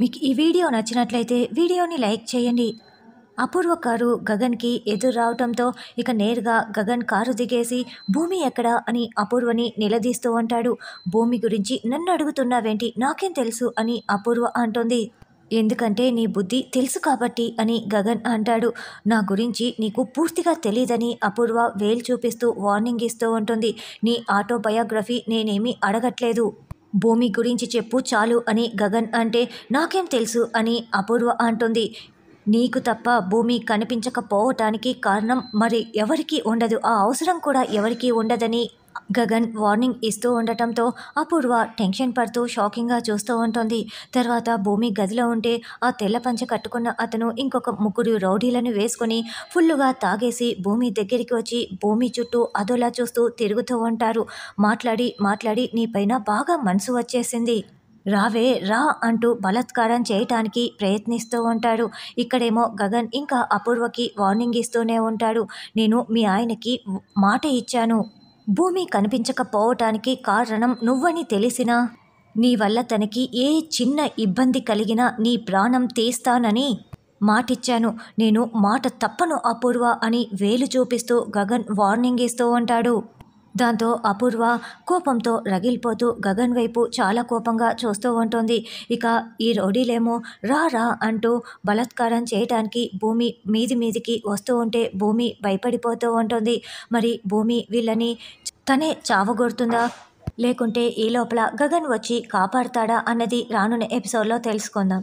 మీకు ఈ వీడియో నచ్చినట్లయితే వీడియోని లైక్ చేయండి అపూర్వ కారు గగన్కి ఎదురు రావటంతో ఇక నేరుగా గగన్ కారు దిగేసి భూమి ఎక్కడా అని అపూర్వని నిలదీస్తూ ఉంటాడు భూమి గురించి నన్ను అడుగుతున్నావేంటి నాకేం తెలుసు అని అపూర్వ అంటుంది ఎందుకంటే నీ బుద్ధి తెలుసు కాబట్టి అని గగన్ అంటాడు నా గురించి నీకు పూర్తిగా తెలియదని అపూర్వ వేలు చూపిస్తూ వార్నింగ్ ఇస్తూ ఉంటుంది నీ ఆటోబయోగ్రఫీ నేనేమీ అడగట్లేదు భూమి గురించి చెప్పు చాలు అని గగన్ అంటే నాకేం తెలుసు అని అపూర్వ అంటుంది నీకు తప్ప భూమి కనిపించకపోవటానికి కారణం మరి ఎవరికీ ఉండదు ఆ అవసరం కూడా ఎవరికీ ఉండదని గగన్ వార్నింగ్ ఇస్తూ ఉండటంతో అపూర్వ టెన్షన్ పడుతూ షాకింగ్గా చూస్తూ ఉంటుంది తర్వాత భూమి గదిలో ఉంటే ఆ తెల్ల పంచ కట్టుకున్న అతను ఇంకొక ముగ్గురు రౌడీలను వేసుకుని ఫుల్లుగా తాగేసి భూమి దగ్గరికి వచ్చి భూమి చుట్టూ అదోలా చూస్తూ తిరుగుతూ ఉంటారు మాట్లాడి మాట్లాడి నీపైన బాగా మనసు వచ్చేసింది రావే రా అంటూ బలత్కారం చేయటానికి ప్రయత్నిస్తూ ఉంటాడు ఇక్కడేమో గగన్ ఇంకా అపూర్వకి వార్నింగ్ ఇస్తూనే ఉంటాడు నేను మీ ఆయనకి మాట ఇచ్చాను భూమి కనిపించకపోవటానికి కారణం నువ్వని తెలిసినా నీ వల్ల తనకి ఏ చిన్న ఇబ్బంది కలిగినా నీ ప్రాణం తీస్తానని మాటిచ్చాను నేను మాట తప్పను అపూర్వ అని వేలు చూపిస్తూ గగన్ వార్నింగ్ ఇస్తూ ఉంటాడు దాంతో అపూర్వ కోపంతో రగిలిపోతూ గగన్ వైపు చాలా కోపంగా చూస్తూ ఉంటుంది ఇక ఈ రౌడీలేమో రా రా అంటూ బలాత్కారం చేయటానికి భూమి మీది మీదికి వస్తూ ఉంటే భూమి భయపడిపోతూ ఉంటుంది మరి భూమి వీళ్ళని తనే చావగొడుతుందా లేకుంటే ఈ లోపల గగన్ వచ్చి కాపాడతాడా అన్నది రానున్న ఎపిసోడ్లో తెలుసుకుందాం